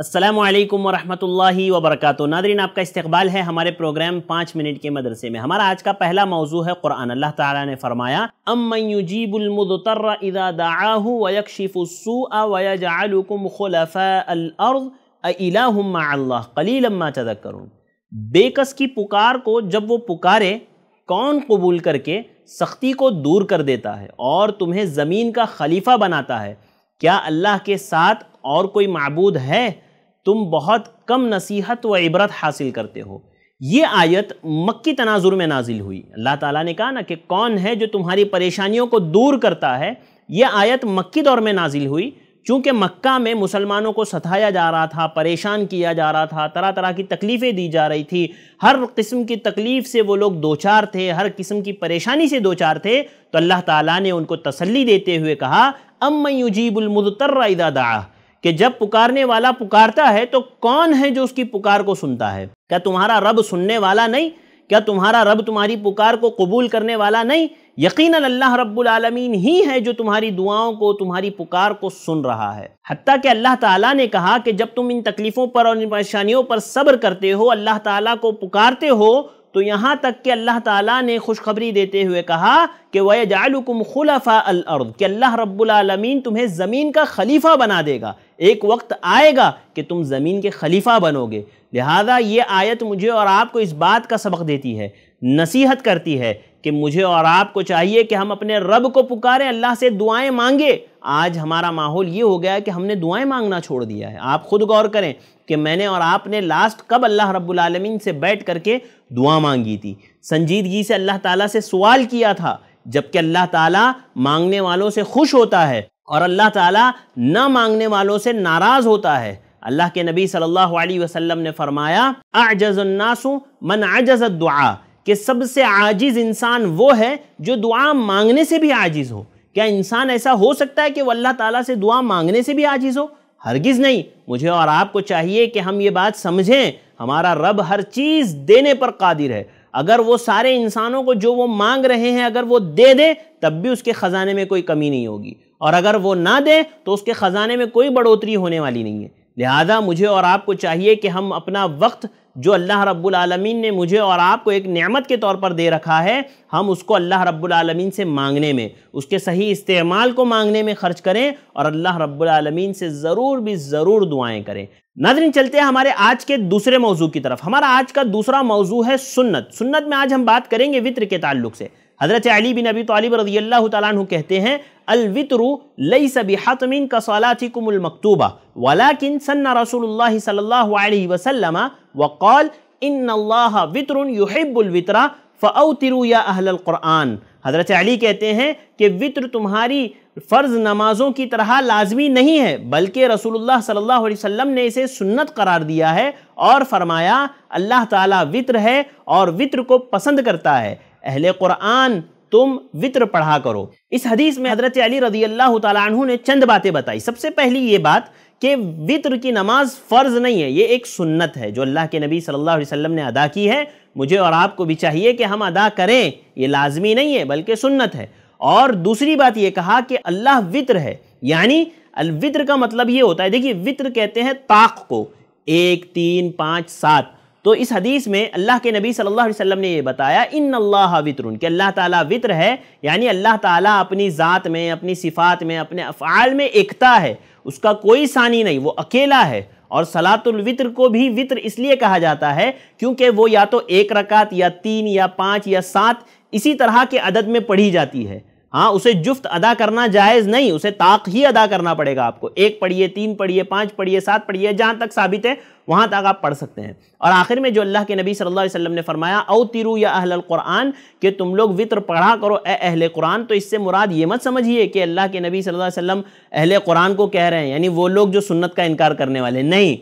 असलम वरहमल वबरक नादरीन आपका इस्तबाल है हमारे प्रोग्राम पाँच मिनट के मदरसे में हमारा आज का पहला मौजू है कुरान अल्लाह ताला ने फरमाया अम्मयुजीबुलमदतरदाहुमखलफ़लअर्दलाहुम्मा तदक्करून बेकस की पुकार को जब वो पुकारे कौन कबूल करके सख्ती को दूर कर देता है और तुम्हें ज़मीन का खलीफा बनाता है क्या अल्लाह के साथ और कोई मबूद है तुम बहुत कम नसीहत व इबरत हासिल करते हो ये आयत मक्की तनाजुर में नाजिल हुई अल्लाह ताला ने कहा ना कि कौन है जो तुम्हारी परेशानियों को दूर करता है ये आयत मक्की दौर में नाजिल हुई चूँकि मक्का में मुसलमानों को सताया जा रहा था परेशान किया जा रहा था तरह तरह की तकलीफ़ें दी जा रही थी हर किस्म की तकलीफ़ से वो लोग दो चार थे हर किस्म की परेशानी से दो चार थे तो अल्लाह ताला ने उनको तसल्ली देते हुए कहा अम्मयुजीबुलमुदतर्रा इदा दा कि जब पुकारने वाला पुकारता है तो कौन है जो उसकी पुकार को सुनता है क्या तुम्हारा रब सुनने वाला नहीं क्या तुम्हारा रब तुम्हारी पुकार को कबूल करने वाला नहीं यकीन अल्लाह रब्बुल आलमीन ही है जो तुम्हारी दुआओं को तुम्हारी पुकार को सुन रहा है हती कि अल्लाह ताला ने कहा कि जब तुम इन तकलीफ़ों पर और इन परेशानियों पर सब्र करते हो अल्लाह ताला को पुकारते हो तो यहाँ तक कि अल्लाह ताला ने खुशखबरी देते हुए कहा कि वह जालकुम खुलफ़ा अर्द कि अल्लाह रब्बुल आलमीन तुम्हें ज़मीन का खलीफा बना देगा एक वक्त आएगा कि तुम ज़मीन के खलीफा बनोगे लिहाजा ये आयत मुझे और आपको इस बात का सबक देती है नसीहत करती है कि मुझे और आपको चाहिए कि हम अपने रब को पुकारें अल्लाह से दुआएं मांगे आज हमारा माहौल ये हो गया है कि हमने दुआएं मांगना छोड़ दिया है आप ख़ुद गौर करें कि मैंने और आपने लास्ट कब अल्लाह रब्बुलमीन से बैठ करके दुआ मांगी थी संजीदगी से अल्लाह ताला से सवाल किया था जबकि अल्लाह ताला मांगने वालों से खुश होता है और अल्लाह ताला ना मांगने वालों से नाराज़ होता है अल्लाह के नबी सल्लल्लाहु अलैहि वसल्लम ने फरमाया आजनासु मन आजज दुआ कि सबसे आजिज़ इंसान वो है जो दुआ मांगने से भी आजिज़ हो क्या इंसान ऐसा हो सकता है कि वह अल्लाह ताला से दुआ मांगने से भी आजिज़ हो हरगिज़ नहीं मुझे और आपको चाहिए कि हम ये बात समझें हमारा रब हर चीज़ देने पर कादिर है अगर वो सारे इंसानों को जो वो मांग रहे हैं अगर वो दे दे तब भी उसके ख़जाने में कोई कमी नहीं होगी और अगर वो ना दें तो उसके ख़जाने में कोई बढ़ोतरी होने वाली नहीं है लिहाजा मुझे और आपको चाहिए कि हम अपना वक्त जो अल्लाह रब्बुल आलमीन ने मुझे और आपको एक नेमत के तौर पर दे रखा है हम उसको अल्लाह रब्बुल आलमीन से मांगने में उसके सही इस्तेमाल को मांगने में ख़र्च करें और अल्लाह रब्बुल आलमीन से ज़रूर भी ज़रूर दुआएं करें नाजरीन चलते हैं हमारे आज के दूसरे मौजू की तरफ हमारा आज का दूसरा मौजू है सुन्नत सुन्नत में आज हम बात करेंगे वित्र के ताल्लुक से हज़रत अली बिन अबी तालिब रजी अल्लाह तु कहते हैं अलवितरु लई सभी हतमिन कसलातिकुमलमकतूबा वलाकिन सन्ना रसूल सल्ला वसलम वक़ौल इन अल्लाह वितरुन युहिबुलवितरा फ़तिरु या अहलकुरान हज़रत अली कहते हैं कि वितर तुम्हारी फ़र्ज़ नमाज़ों की तरह लाजमी नहीं है बल्कि रसूलुल्लाह सल्लल्लाहु अलैहि वसल्लम ने इसे सुन्नत करार दिया है और फरमाया अल्लाह ताला वित्र है और वित्र को पसंद करता है अहले क़ुरान तुम वित्र पढ़ा करो इस हदीस में हज़रत अली रजी अल्लाह तु ने चंद बातें बताई सबसे पहली ये बात कि वित्र की नमाज फ़र्ज़ नहीं है ये एक सुन्नत है जो अल्लाह के नबी सल्लल्लाहु अलैहि वसल्लम ने अदा की है मुझे और आपको भी चाहिए कि हम अदा करें ये लाजमी नहीं है बल्कि सुन्नत है और दूसरी बात ये कहा कि अल्लाह वित्र है यानी अलवित्र का मतलब ये होता है देखिए वित्र कहते हैं ताक को एक तीन पाँच सात तो इस हदीस में अल्लाह के नबी सल्लल्लाहु अलैहि वसल्लम ने यह बताया इन अल्लाह वितरुन कि अल्लाह ताला वित्र है यानी अल्लाह ताला अपनी ज़ात में अपनी सिफ़ात में अपने अफ़ाल में एकता है उसका कोई सानी नहीं वो अकेला है और सलातुलवित्र को भी वित्र इसलिए कहा जाता है क्योंकि वो या तो एक रकात या तीन या पाँच या सात इसी तरह के अदद में पढ़ी जाती है हाँ उसे जुफ्त अदा करना जायज़ नहीं उसे ताक ही अदा करना पड़ेगा आपको एक पढ़िए तीन पढ़िए पाँच पढ़िए सात पढ़िए जहाँ तक साबित है वहाँ तक आप पढ़ सकते हैं और आखिर में जो अल्लाह के नबी सल्लल्लाहु अलैहि वसल्लम ने फरमाया औ तिरु या अहल कुरान कि तुम लोग वित्र पढ़ा करो ए अहल कुरान तो इससे मुराद ये मत समझिए कि अल्लाह के नबी सल्ला अलैहि अहल कुरान को कह रहे हैं यानी वो लोग जो सुन्नत का इनकार करने वाले नहीं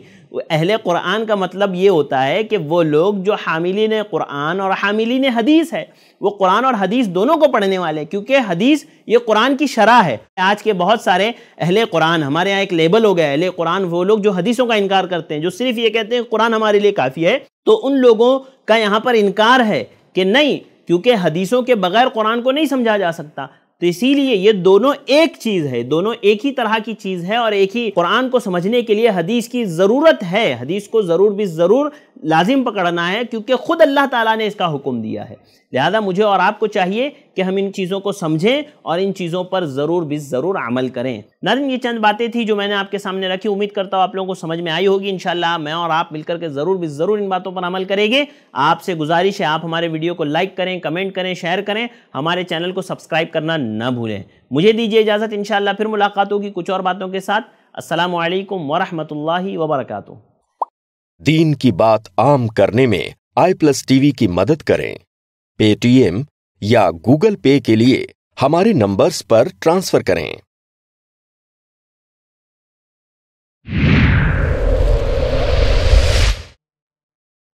अहले कुरान का मतलब ये होता है कि वो लोग जो हामिलिन कुरान और हामिलिन हदीस है वो कुरान और हदीस दोनों को पढ़ने वाले हैं क्योंकि हदीस ये कुरान की शरह है आज के बहुत सारे अहल कुरान हमारे यहाँ एक लेबल हो गया अहले कुरान वो लोग जो हदीसों का इनकार करते हैं जो सिर्फ ये कहते हैं कुरान हमारे लिए काफ़ी है तो उन लोगों का यहाँ पर इनकार है कि नहीं क्योंकि हदीसों के बगैर कुरान को नहीं समझा जा सकता तो इसीलिए ये दोनों एक चीज है दोनों एक ही तरह की चीज है और एक ही कुरान को समझने के लिए हदीस की जरूरत है हदीस को जरूर भी जरूर लाजिम पकड़ना है क्योंकि खुद अल्लाह ताला ने इसका हुक्म दिया है लिहाजा मुझे और आपको चाहिए कि हम इन चीज़ों को समझें और इन चीज़ों पर ज़रूर भी ज़रूर अमल करें नरिन ये चंद बातें थी जो मैंने आपके सामने रखी उम्मीद करता हूँ आप लोगों को समझ में आई होगी इन मैं और आप मिलकर के ज़रूर भी ज़रूर इन बातों पर अमल करेंगे आपसे गुजारिश है आप हमारे वीडियो को लाइक करें कमेंट करें शेयर करें हमारे चैनल को सब्सक्राइब करना ना भूलें मुझे दीजिए इजाज़त इन फिर मुलाकात होगी कुछ और बातों के साथ असल वरहमल वबरक दीन की बात आम करने में आई प्लस टीवी की मदद करें पेटीएम या गूगल पे के लिए हमारे नंबर्स पर ट्रांसफ़र करें